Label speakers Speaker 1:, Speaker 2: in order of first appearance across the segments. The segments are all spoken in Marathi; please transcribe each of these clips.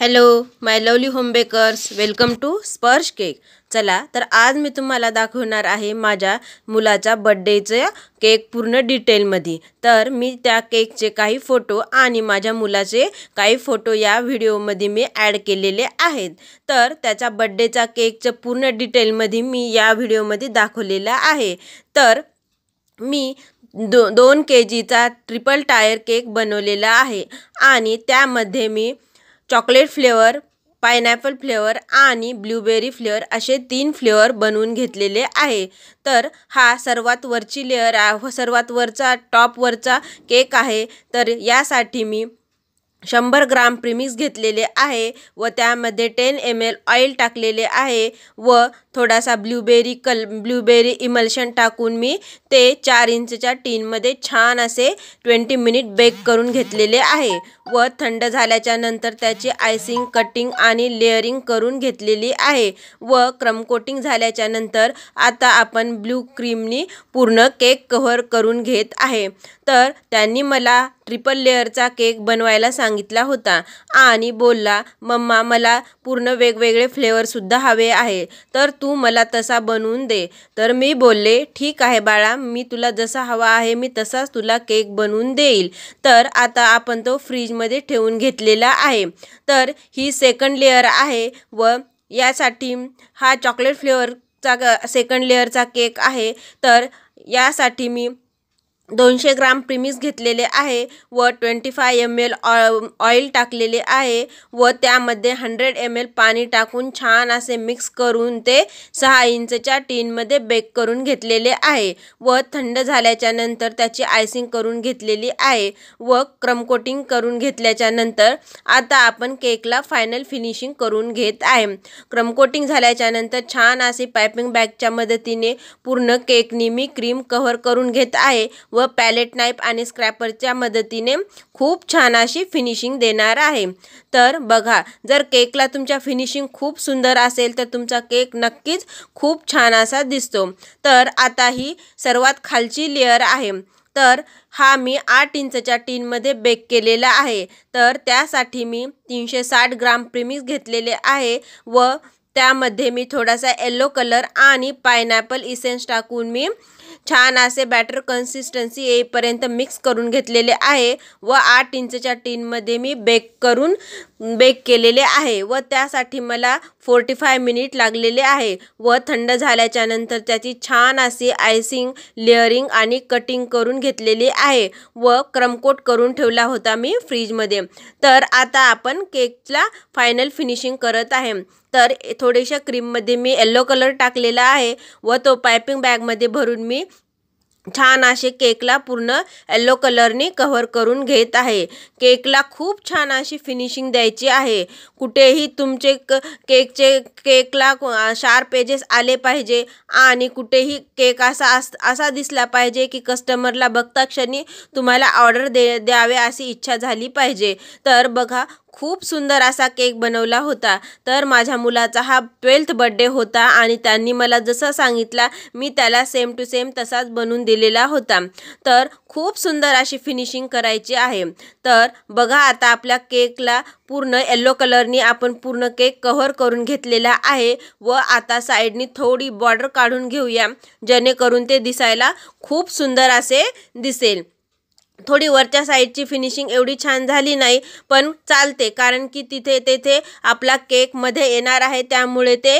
Speaker 1: hello my lovely home bakers welcome to Sparsh cake चला तर आज मी तुम्हाला दाखवणार आहे माझ्या मुलाचा बड्डेचं केक पूर्ण डिटेलमध्ये तर मी त्या केकचे काही फोटो आणि माझ्या मुलाचे काही फोटो या व्हिडिओमध्ये मी ॲड केलेले आहेत तर त्याच्या बड्डेचा केकचं पूर्ण डिटेलमध्ये मी या व्हिडिओमध्ये दाखवलेला आहे तर मी दो दोन के जीचा ट्रिपल टायर केक बनवलेला आहे आणि त्यामध्ये मी चॉकलेट फ्लेवर पायनॅपल फ्लेवर आणि ब्ल्यूबेरी फ्लेवर असे तीन फ्लेवर बनवून घेतलेले आहे तर हा सर्वात वरची लेअर सर्वात वरचा टॉपवरचा केक आहे तर यासाठी मी शंभर ग्राम प्रिमिक्स घेतलेले आहे व त्यामध्ये टेन एम एल ऑइल टाकलेले आहे व थोडासा ब्ल्यूबेरी कल ब्ल्यूबेरी इमल्शन टाकून मी ते चार इंचच्या टीनमध्ये छान असे ट्वेंटी मिनिट बेक करून घेतलेले आहे व थंड झाल्याच्या नंतर त्याची आयसिंग कटिंग आणि लेअरिंग करून घेतलेली आहे व क्रमकोटिंग झाल्याच्या नंतर आता आपण ब्लू क्रीमनी पूर्ण केक कव्हर करून घेत आहे तर त्यांनी मला ट्रिपल लेअरचा केक बनवायला सांगितला होता आणि बोलला मम्मा मला पूर्ण वेगवेगळे फ्लेवरसुद्धा हवे आहे तर तू मला तसा बनवून दे तर मी बोलले ठीक आहे बाळा मी तुला जसा हवा आहे मी तसाच तुला केक बनवून देईल तर आता आपण तो फ्रीजमध्ये ठेवून घेतलेला आहे तर ही सेकंड लेअर आहे व यासाठी हा चॉकलेट फ्लेवरचा सेकंड लेअरचा केक आहे तर यासाठी मी दोनशे ग्राम प्रिमिस घेतलेले आहे व ट्वेंटी फाय एम एल ऑ ऑइल टाकलेले आहे व त्यामध्ये हंड्रेड एम एल पाणी टाकून छान असे मिक्स करून ते सहा इंचच्या टीनमध्ये बेक करून घेतलेले आहे व थंड झाल्याच्या नंतर त्याची आयसिंग करून घेतलेली आहे व क्रमकोटिंग करून घेतल्याच्या नंतर आता आपण केकला फायनल फिनिशिंग करून घेत आहे क्रमकोटिंग झाल्याच्या नंतर छान असे पायपिंग बॅगच्या मदतीने पूर्ण केकनी मी क्रीम कव्हर करून घेत आहे व व पॅलेट नाईप आणि स्क्रॅपरच्या मदतीने खूप छान अशी फिनिशिंग देणार आहे तर बघा जर केकला तुमच्या फिनिशिंग खूप सुंदर असेल तर तुमचा केक नक्कीच खूप छान असा दिसतो तर आता ही सर्वात खालची लेअर आहे तर हा मी आठ इंचच्या टीनमध्ये बेक केलेला आहे तर त्यासाठी मी तीनशे साठ ग्राम प्रिमिक्स घेतलेले आहे व त्यामध्ये मी थोडासा येल्लो कलर आणि पायनॅपल इसेन्स टाकून मी छान असे बॅटर कन्सिस्टन्सी येईपर्यंत मिक्स करून घेतलेले आहे व आठ इंचच्या टीनमध्ये मी बेक करून बेक केलेले आहे व त्यासाठी मला फोर्टी फाय मिनिट लागलेले आहे व थंड झाल्याच्यानंतर त्याची छान अशी आयसिंग लेअरिंग आणि कटिंग करून घेतलेली आहे व क्रमकोट करून ठेवला होता मी फ्रीजमध्ये तर आता आपण केकला फायनल फिनिशिंग करत आहे तर थोड्याशा क्रीममध्ये मी येल्लो कलर टाकलेला आहे व तो पायपिंग बॅगमध्ये भरून मी छान असे केकला पूर्ण येल्लो कलरने कव्हर करून घेत आहे केकला खूप छान अशी फिनिशिंग द्यायची आहे कुठेही तुमचे क केकचे केकला शार्प एजेस आले पाहिजे आणि कुठेही केक असा असा दिसला पाहिजे की कस्टमरला बघता क्षणी तुम्हाला ऑर्डर दे द्यावे अशी इच्छा झाली पाहिजे तर बघा खूप सुंदर असा केक बनवला होता तर माझ्या मुलाचा हा ट्वेल्थ बड्डे होता आणि त्यांनी मला जसा सांगितला मी त्याला सेम टू सेम तसाच बनवून दिलेला होता तर खूप सुंदर अशी फिनिशिंग करायची आहे तर बघा आता आपल्या केकला पूर्ण येल्लो कलरनी आपण पूर्ण केक कव्हर करून घेतलेला आहे व आता साईडनी थोडी बॉर्डर काढून घेऊया जेणेकरून ते दिसायला खूप सुंदर असे दिसेल थोडी वरच्या साईडची फिनिशिंग एवढी छान झाली नाही पण चालते कारण की तिथे तेथे आपला केकमध्ये येणार आहे त्यामुळे ते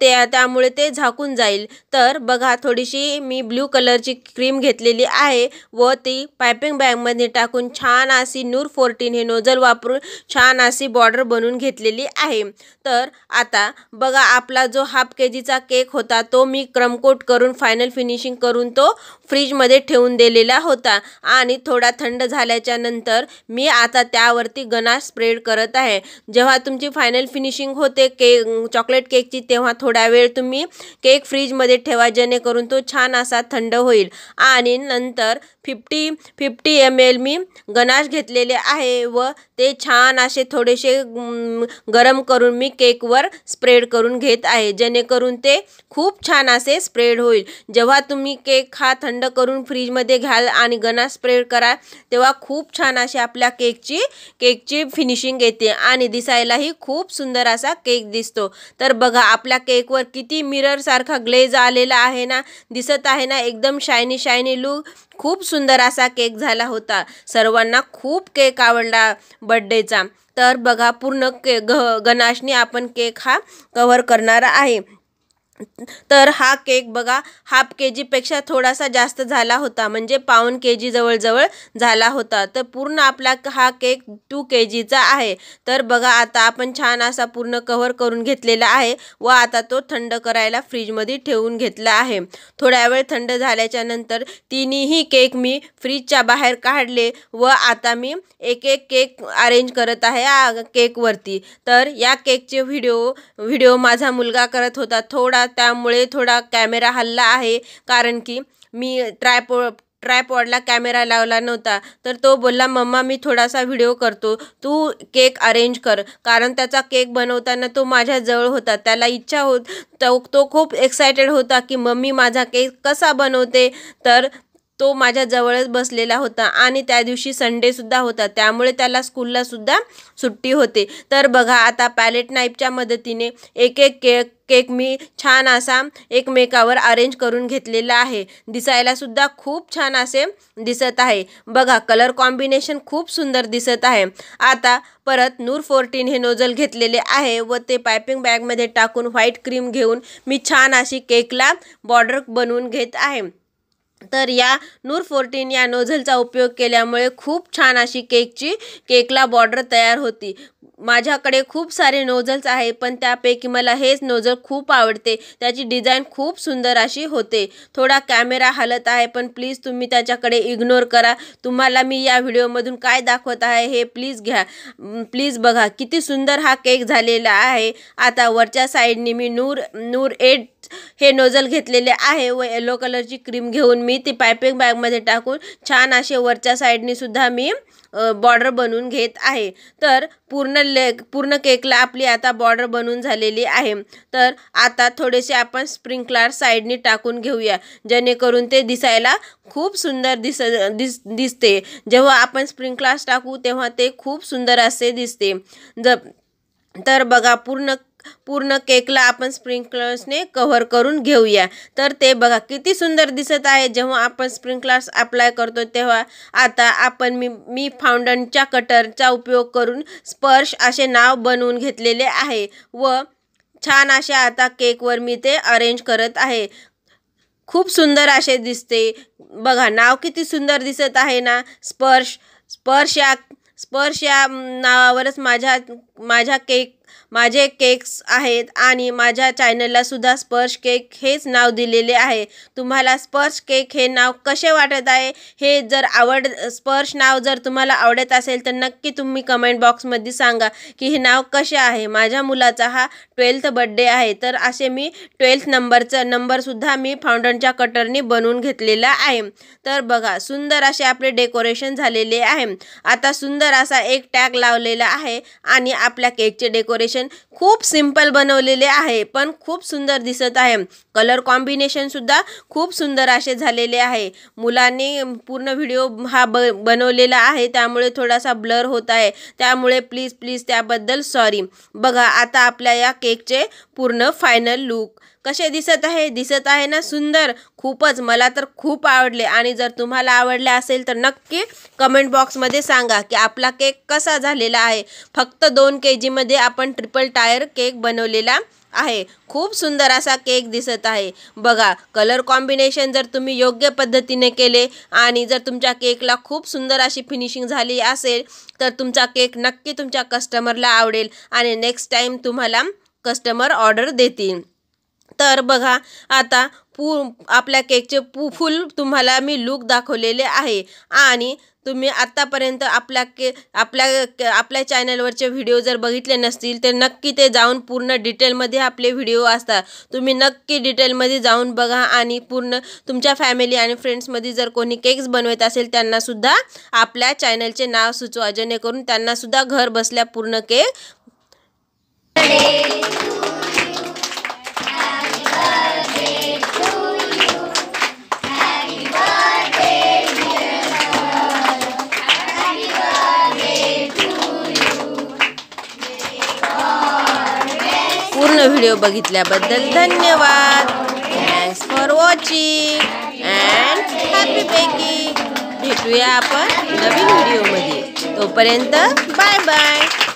Speaker 1: ते त्यामुळे ते झाकून जाईल तर बघा थोडीशी मी ब्ल्यू कलरची क्रीम घेतलेली आहे व ती पायपिंग बॅगमध्ये टाकून छान अशी नूर फोर्टीन हे नोजल वापरून छान अशी बॉर्डर बनवून घेतलेली आहे तर आता बघा आपला जो हाफ के जीचा केक होता तो मी क्रमकोट करून फायनल फिनिशिंग करून तो फ्रीजमध्ये ठेवून दिलेला होता आणि थोडा थंड झाल्याच्या नंतर मी आता त्यावरती गना स्प्रेड करत आहे जेव्हा तुमची फायनल फिनिशिंग होते केक चॉकलेट केकची तेव्हा थोडा वेळ तुम्ही केक फ्रीजमध्ये ठेवा जेणेकरून तो छान असा थंड होईल आणि नंतर फिफ्टी फिफ्टी एम एल मी गनाश घेतलेले आहे व ते छान असे थोडेसे गरम करून मी केकवर स्प्रेड करून घेत आहे जेणेकरून ते खूप छान असे स्प्रेड होईल जेव्हा तुम्ही केक हा थंड करून फ्रीजमध्ये घ्याल आणि गनाश स्प्रेड करा तेव्हा खूप छान असे आपल्या केकची केकची फिनिशिंग येते आणि दिसायलाही खूप सुंदर असा केक दिसतो तर बघा आपल्या केकवर किती मिररसारखा ग्लेज आलेला आहे ना दिसत आहे ना एकदम शायनी शायनी लूक खूप सुंदर असा केक झाला होता सर्वांना खूप केक आवडला बड्डेचा तर बघा पूर्ण के ग गणाशनी आपण केक हा कव्हर करणार आहे तर हा केक बघा हाफ के जीपेक्षा थोडासा जास्त झाला होता म्हणजे पाऊन के जी जवळजवळ झाला होता तर पूर्ण आपला हा केक टू के जीचा आहे तर बघा आता आपण छान असा पूर्ण कव्हर करून घेतलेला आहे व आता तो थंड करायला फ्रीजमध्ये ठेवून घेतला आहे थोड्या वेळ थंड झाल्याच्या नंतर तिन्हीही केक मी फ्रीजच्या बाहेर काढले व आता मी एक एक केक अरेंज करत आहे केकवरती तर या केकचे व्हिडिओ व्हिडिओ माझा मुलगा करत होता थोडा त्यामुळे थोडा कॅमेरा हल्ला आहे कारण की मी ट्रायपो ट्रायपॉडला कॅमेरा लावला नव्हता तर तो बोलला मम्मा मी थोडासा व्हिडिओ करतो तू केक अरेंज कर कारण त्याचा केक बनवताना तो माझ्याजवळ होता त्याला इच्छा होत तो खूप एक्सायटेड होता की मम्मी माझा केक कसा बनवते तर तो माझ्याजवळच बसलेला होता आणि त्या दिवशी संडेसुद्धा होता त्यामुळे त्याला स्कूललासुद्धा सुट्टी होते तर बघा आता पॅलेट नाईपच्या मदतीने एक एक केक केक मी छान असा एकमेकावर अरेंज करून घेतलेला आहे दिसायलासुद्धा खूप छान असे दिसत आहे बघा कलर कॉम्बिनेशन खूप सुंदर दिसत आहे आता परत नूर फोर्टीन हे नोजल घेतलेले आहे व ते पायपिंग बॅगमध्ये टाकून व्हाईट क्रीम घेऊन मी छान अशी केकला बॉर्डर बनवून घेत आहे तर या नूर फोर्टीन या नोझलचा उपयोग केल्यामुळे खूप छान अशी केकची केकला बॉर्डर तयार होती माझ्याकडे खूप सारे नोझल्स आहे पण त्यापैकी मला हेच नोझल खूप आवडते त्याची डिझाईन खूप सुंदर अशी होते थोडा कॅमेरा हलत आहे पण प्लीज तुम्ही त्याच्याकडे इग्नोर करा तुम्हाला मी या व्हिडिओमधून काय दाखवत आहे हे प्लीज घ्या प्लीज बघा किती सुंदर हा केक झालेला आहे आता वरच्या साईडनी मी नूर नूर एट हे नोझल घेतलेले आहे व येलो कलरची क्रीम घेऊन मी ती पायपिंग बॅगमध्ये टाकून छान असे वरच्या साईडने सुद्धा मी बॉर्डर बनवून घेत आहे तर पूर्ण ले पूर्ण केकला आपली आता बॉर्डर बनवून झालेली आहे तर आता थोडेसे आपण स्प्रिंकलर साईडने टाकून घेऊया जेणेकरून ते दिसायला खूप सुंदर दिस दिस दिसते जेव्हा आपण स्प्रिंकलर्स टाकू तेव्हा ते खूप सुंदर असे दिसते ज तर बघा पूर्ण पूर्ण केकला आपण स्प्रिंकलर्सने कव्हर करून घेऊया तर ते बघा किती सुंदर दिसत आहे जेव्हा आपण स्प्रिंकलर्स अप्लाय करतो तेव्हा आता आपण मी मी फाउंडनच्या कटरचा उपयोग करून स्पर्श असे नाव बनवून घेतलेले आहे व छान असे आता केकवर मी ते अरेंज करत आहे खूप सुंदर असे दिसते बघा नाव किती सुंदर दिसत आहे ना स्पर्श स्पर्श या स्पर्श या नावावरच माझ्या माझ्या केक माझे केक्स आहेत आणि माझ्या चॅनलला सुद्धा स्पर्श केक हेच नाव दिलेले आहे तुम्हाला स्पर्श केक हे नाव कसे वाटत आहे हे जर आवड स्पर्श नाव जर तुम्हाला आवडत असेल तर नक्की तुम्ही कमेंट बॉक्समध्ये सांगा की हे नाव कसे आहे माझ्या मुलाचा हा ट्वेल्थ बड्डे आहे तर असे मी ट्वेल्थ नंबरचं नंबरसुद्धा मी फाउंडनच्या कटरनी बनवून घेतलेला आहे तर बघा सुंदर असे आपले डेकोरेशन झालेले आहे आता सुंदर असा एक टॅग लावलेला आहे आणि आपल्या केकचे डेकोरेशन खूप सिंपल बनवलेले आहे पण खूप सुंदर दिसत आहे कलर कॉम्बिनेशन सुद्धा खूप सुंदर असे झालेले आहे मुलांनी पूर्ण व्हिडिओ हा ब बनवलेला आहे त्यामुळे थोडासा ब्लर होत आहे त्यामुळे प्लीज प्लीज त्याबद्दल सॉरी बघा आता आपल्या या केकचे पूर्ण फायनल लुक कसे दिसत आहे दिसत आहे ना सुंदर खूपच मला तर खूप आवडले आणि जर तुम्हाला आवडले असेल तर नक्की कमेंट बॉक्समध्ये सांगा की आपला केक कसा झालेला आहे फक्त दोन के जीमध्ये आपण ट्रिपल टायर केक बनवलेला आहे खूप सुंदर असा केक दिसत आहे बघा कलर कॉम्बिनेशन जर तुम्ही योग्य पद्धतीने केले आणि जर तुमच्या केकला खूप सुंदर अशी फिनिशिंग झाली असेल तर तुमचा केक नक्की तुमच्या कस्टमरला आवडेल आणि नेक्स्ट टाईम तुम्हाला कस्टमर ऑर्डर देतील तर बघा आता पू आपल्या केकचे पू फुल तुम्हाला मी लूक दाखवलेले आहे आणि तुम्ही आत्तापर्यंत आपल्या के आपल्या आपल्या चॅनलवरचे व्हिडिओ जर बघितले नसतील तर नक्की ते जाऊन पूर्ण डिटेलमध्ये आपले व्हिडिओ असतात तुम्ही नक्की डिटेलमध्ये जाऊन बघा आणि पूर्ण तुमच्या फॅमिली आणि फ्रेंड्समध्ये जर कोणी केक्स बनवत असेल त्यांनासुद्धा आपल्या चॅनलचे नाव सुचवा जेणेकरून त्यांनासुद्धा घर बसल्या पूर्ण केक संपूर्ण व्हिडिओ बघितल्याबद्दल धन्यवाद thanks for watching and happy packing भेटूया आपण नवीन व्हिडिओमध्ये तोपर्यंत बाय बाय